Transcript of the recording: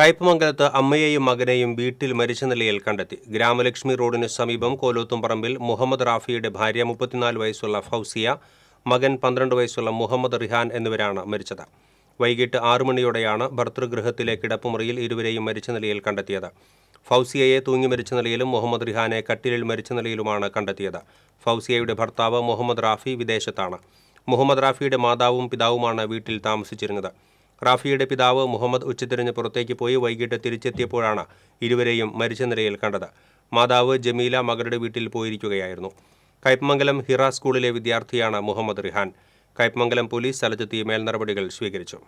കയ്പമംഗലത്ത് അമ്മയെയും മകനെയും വീട്ടിൽ മരിച്ച നിലയിൽ കണ്ടെത്തി ഗ്രാമലക്ഷ്മി റോഡിന് സമീപം കോലോത്തുംപറമ്പിൽ മുഹമ്മദ് റാഫിയുടെ ഭാര്യ മുപ്പത്തിനാല് വയസ്സുള്ള ഫൗസിയ മകൻ പന്ത്രണ്ട് വയസ്സുള്ള മുഹമ്മദ് റിഹാൻ എന്നിവരാണ് മരിച്ചത് വൈകിട്ട് ആറു മണിയോടെയാണ് ഭർത്തൃഗൃഹത്തിലെ കിടപ്പുമുറിയിൽ ഇരുവരെയും മരിച്ച നിലയിൽ കണ്ടെത്തിയത് ഫൗസിയയെ തൂങ്ങി മരിച്ച നിലയിലും മുഹമ്മദ് റിഹാനെ കട്ടിലിൽ മരിച്ച നിലയിലുമാണ് കണ്ടെത്തിയത് ഫൗസിയയുടെ ഭർത്താവ് മുഹമ്മദ് റാഫി വിദേശത്താണ് മുഹമ്മദ് റാഫിയുടെ മാതാവും പിതാവുമാണ് വീട്ടിൽ താമസിച്ചിരുന്നത് റാഫിയുടെ പിതാവ് മുഹമ്മദ് ഉച്ചതിരിഞ്ഞ് പുറത്തേക്ക് പോയി വൈകിട്ട് തിരിച്ചെത്തിയപ്പോഴാണ് ഇരുവരെയും മരിച്ച നിലയിൽ കണ്ടത് മാതാവ് ജമീല മകളുടെ വീട്ടിൽ പോയിരിക്കുകയായിരുന്നു കൈപ്പമംഗലം ഹിറ സ്കൂളിലെ വിദ്യാർത്ഥിയാണ് മുഹമ്മദ് റിഹാൻ കൈപ്പമംഗലം പോലീസ് സ്ഥലത്തെത്തി മേൽനടപടികൾ സ്വീകരിച്ചു